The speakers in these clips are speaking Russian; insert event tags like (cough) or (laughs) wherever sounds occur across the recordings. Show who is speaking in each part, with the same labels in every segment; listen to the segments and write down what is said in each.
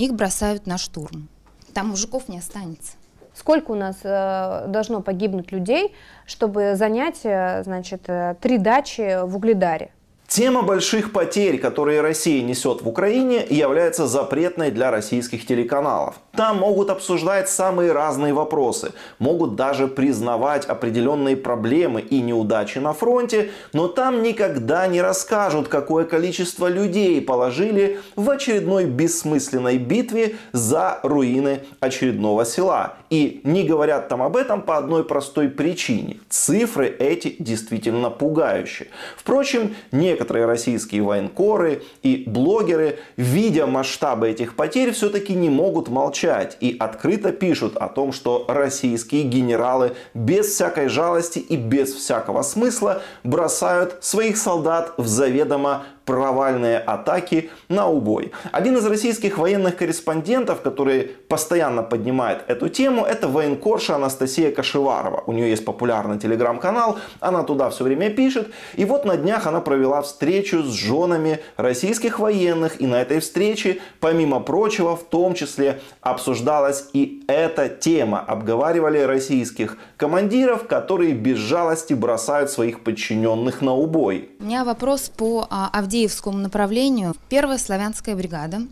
Speaker 1: их бросают на штурм. Там мужиков не останется. Сколько у нас э, должно погибнуть людей, чтобы занять, э, значит, э, три дачи в Угледаре?
Speaker 2: Тема больших потерь, которые Россия несет в Украине, является запретной для российских телеканалов. Там могут обсуждать самые разные вопросы, могут даже признавать определенные проблемы и неудачи на фронте, но там никогда не расскажут, какое количество людей положили в очередной бессмысленной битве за руины очередного села. И не говорят там об этом по одной простой причине. Цифры эти действительно пугающие. Впрочем, некоторые российские военкоры и блогеры, видя масштабы этих потерь, все-таки не могут молчать молчать и открыто пишут о том, что российские генералы без всякой жалости и без всякого смысла бросают своих солдат в заведомо провальные атаки на убой. Один из российских военных корреспондентов, который постоянно поднимает эту тему, это военкорша Анастасия Кашеварова. У нее есть популярный телеграм-канал, она туда все время пишет. И вот на днях она провела встречу с женами российских военных, и на этой встрече, помимо прочего, в том числе обсуждалась и эта тема. Обговаривали российских командиров, которые без жалости бросают своих подчиненных на убой.
Speaker 3: У меня вопрос по а, Авдееву Авдеевскому направлению первая славянская бригада,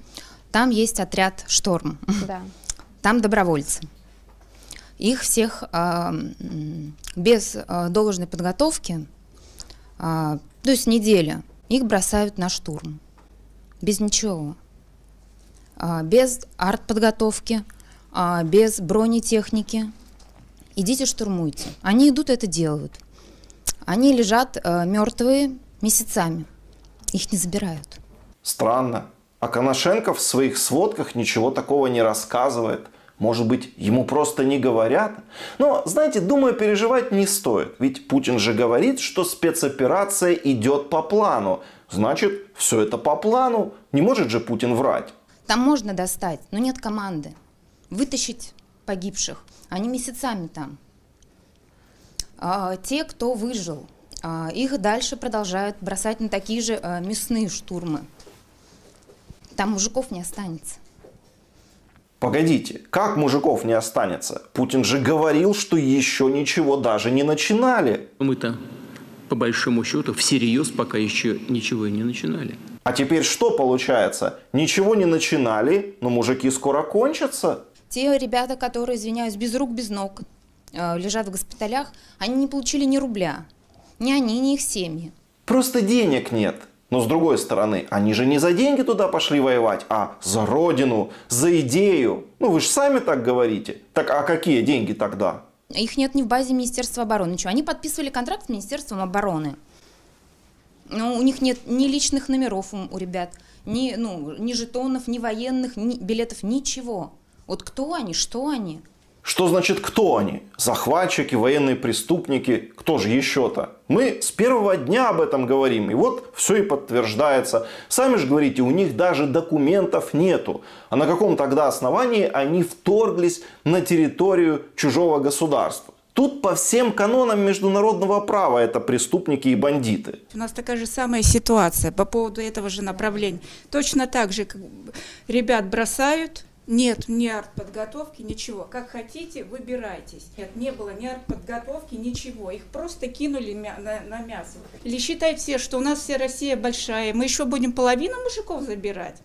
Speaker 3: там есть отряд «Шторм», да. (laughs) там добровольцы. Их всех э, без э, должной подготовки, э, то есть неделя, их бросают на штурм. Без ничего. Э, без артподготовки, э, без бронетехники. Идите штурмуйте. Они идут это делают. Они лежат э, мертвые месяцами. Их не забирают.
Speaker 2: Странно. А Коношенко в своих сводках ничего такого не рассказывает. Может быть, ему просто не говорят? Но, знаете, думаю, переживать не стоит. Ведь Путин же говорит, что спецоперация идет по плану. Значит, все это по плану. Не может же Путин врать.
Speaker 3: Там можно достать, но нет команды. Вытащить погибших. Они месяцами там. А, те, кто выжил, а, их дальше продолжают бросать на такие же э, мясные штурмы. Там мужиков не останется.
Speaker 2: Погодите, как мужиков не останется? Путин же говорил, что еще ничего даже не начинали. Мы-то, по большому счету, всерьез пока еще ничего и не начинали. А теперь что получается? Ничего не начинали, но мужики скоро кончатся?
Speaker 3: Те ребята, которые, извиняюсь, без рук, без ног, э, лежат в госпиталях, они не получили ни рубля. Ни они, ни их семьи.
Speaker 2: Просто денег нет. Но с другой стороны, они же не за деньги туда пошли воевать, а за родину, за идею. Ну вы же сами так говорите. Так а какие деньги тогда?
Speaker 3: Их нет ни в базе Министерства обороны. Ничего. Они подписывали контракт с Министерством обороны. Но ну, у них нет ни личных номеров у, у ребят, ни, ну, ни жетонов, ни военных, ни билетов, ничего. Вот кто они, что они?
Speaker 2: Что значит кто они? Захватчики, военные преступники, кто же еще-то? Мы с первого дня об этом говорим, и вот все и подтверждается. Сами же говорите, у них даже документов нету. А на каком тогда основании они вторглись на территорию чужого государства? Тут по всем канонам международного права это преступники и бандиты.
Speaker 3: У нас такая же самая ситуация по поводу этого же направления. Точно так же как ребят бросают, нет, ни артподготовки, ничего. Как хотите, выбирайтесь. Нет, не было ни артподготовки, ничего. Их просто кинули мя- на, на мясо. Или считай все, что у нас вся Россия большая, мы еще будем половину мужиков забирать.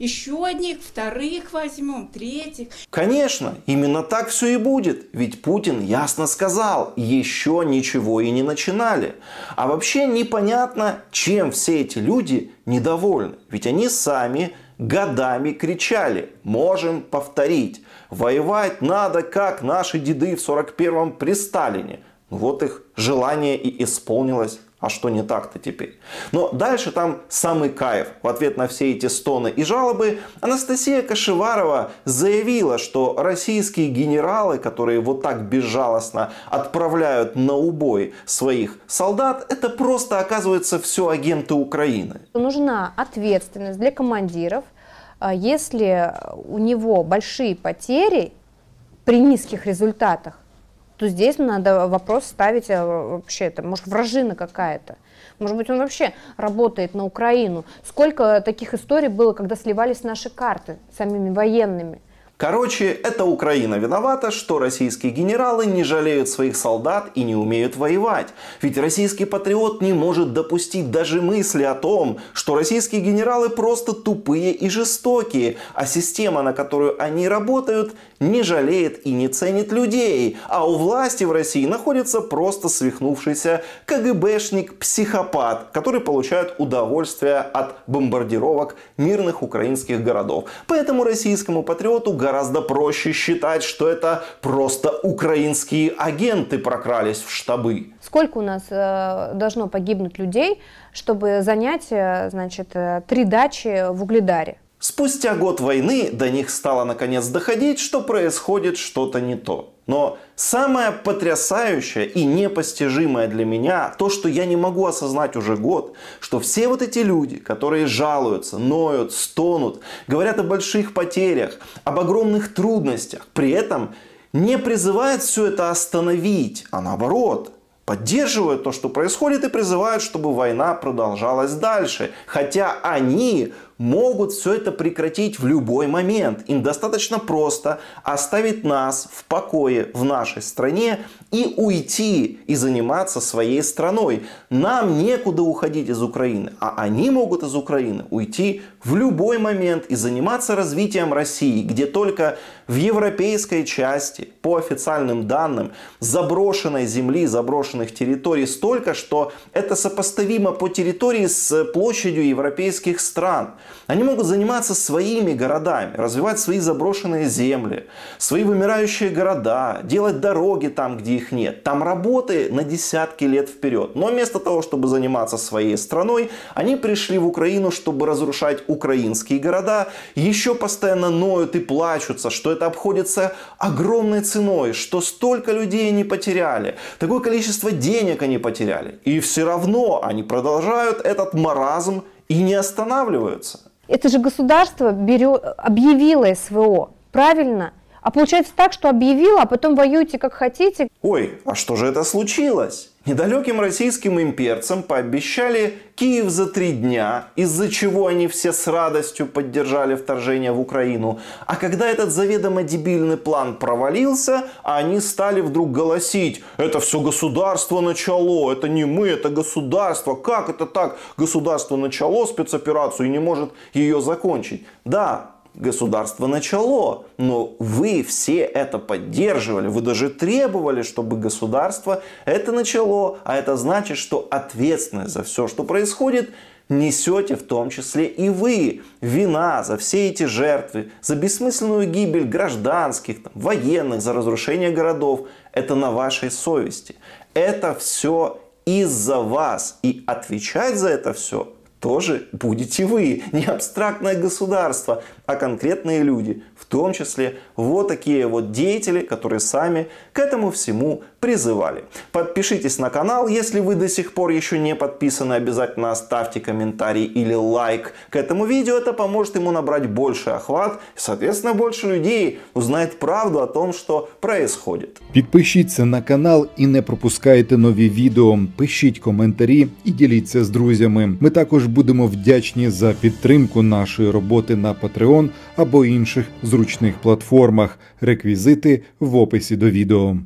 Speaker 3: Еще одних, вторых возьмем, третьих.
Speaker 2: Конечно, именно так все и будет. Ведь Путин ясно сказал, еще ничего и не начинали. А вообще непонятно, чем все эти люди недовольны. Ведь они сами годами кричали, можем повторить, воевать надо, как наши деды в 41-м при Сталине. Ну вот их желание и исполнилось а что не так-то теперь? Но дальше там самый кайф. В ответ на все эти стоны и жалобы Анастасия Кашеварова заявила, что российские генералы, которые вот так безжалостно отправляют на убой своих солдат, это просто оказывается все агенты Украины.
Speaker 1: Нужна ответственность для командиров, а если у него большие потери при низких результатах, то здесь надо вопрос ставить а, вообще, это может вражина какая-то. Может быть, он вообще работает на Украину. Сколько таких историй было, когда сливались наши карты самими военными?
Speaker 2: Короче, это Украина виновата, что российские генералы не жалеют своих солдат и не умеют воевать. Ведь российский патриот не может допустить даже мысли о том, что российские генералы просто тупые и жестокие, а система, на которую они работают, не жалеет и не ценит людей. А у власти в России находится просто свихнувшийся КГБшник-психопат, который получает удовольствие от бомбардировок мирных украинских городов. Поэтому российскому патриоту гораздо проще считать, что это просто украинские агенты прокрались в штабы.
Speaker 1: Сколько у нас э, должно погибнуть людей, чтобы занять, э, значит, э, три дачи в Угледаре?
Speaker 2: Спустя год войны до них стало наконец доходить, что происходит что-то не то. Но самое потрясающее и непостижимое для меня то, что я не могу осознать уже год, что все вот эти люди, которые жалуются, ноют, стонут, говорят о больших потерях, об огромных трудностях, при этом не призывают все это остановить, а наоборот – поддерживают то, что происходит, и призывают, чтобы война продолжалась дальше. Хотя они могут все это прекратить в любой момент. Им достаточно просто оставить нас в покое в нашей стране и уйти и заниматься своей страной. Нам некуда уходить из Украины, а они могут из Украины уйти в любой момент и заниматься развитием России, где только в европейской части, по официальным данным, заброшенной земли, заброшенных территорий столько, что это сопоставимо по территории с площадью европейских стран. Они могут заниматься своими городами, развивать свои заброшенные земли, свои вымирающие города, делать дороги там, где их нет. Там работы на десятки лет вперед. Но вместо того, чтобы заниматься своей страной, они пришли в Украину, чтобы разрушать украинские города, еще постоянно ноют и плачутся, что это обходится огромной ценой, что столько людей они потеряли, такое количество денег они потеряли. И все равно они продолжают этот маразм и не останавливаются.
Speaker 1: Это же государство берет, объявило СВО, правильно? А получается так, что объявила, а потом воюете как хотите. Ой,
Speaker 2: а что же это случилось? Недалеким российским имперцам пообещали Киев за три дня, из-за чего они все с радостью поддержали вторжение в Украину. А когда этот заведомо дебильный план провалился, они стали вдруг голосить, это все государство начало, это не мы, это государство, как это так? Государство начало спецоперацию и не может ее закончить. Да, государство начало, но вы все это поддерживали, вы даже требовали, чтобы государство это начало, а это значит, что ответственность за все, что происходит, несете в том числе и вы. Вина за все эти жертвы, за бессмысленную гибель гражданских, там, военных, за разрушение городов, это на вашей совести. Это все из-за вас. И отвечать за это все тоже будете вы. (laughs) Не абстрактное государство, а конкретные люди. В том числе вот такие вот деятели, которые сами к этому всему призывали. Подпишитесь на канал, если вы до сих пор еще не подписаны. Обязательно оставьте комментарий или лайк к этому видео. Это поможет ему набрать больше охват. И, соответственно, больше людей узнает правду о том, что происходит. Подпишитесь на канал и не пропускайте новые видео, пишите комментарии и делитесь с друзьями. Мы також будемо вдячні за підтримку нашої роботи на Patreon або інших зручних платформах. Реквізити в описі до відео.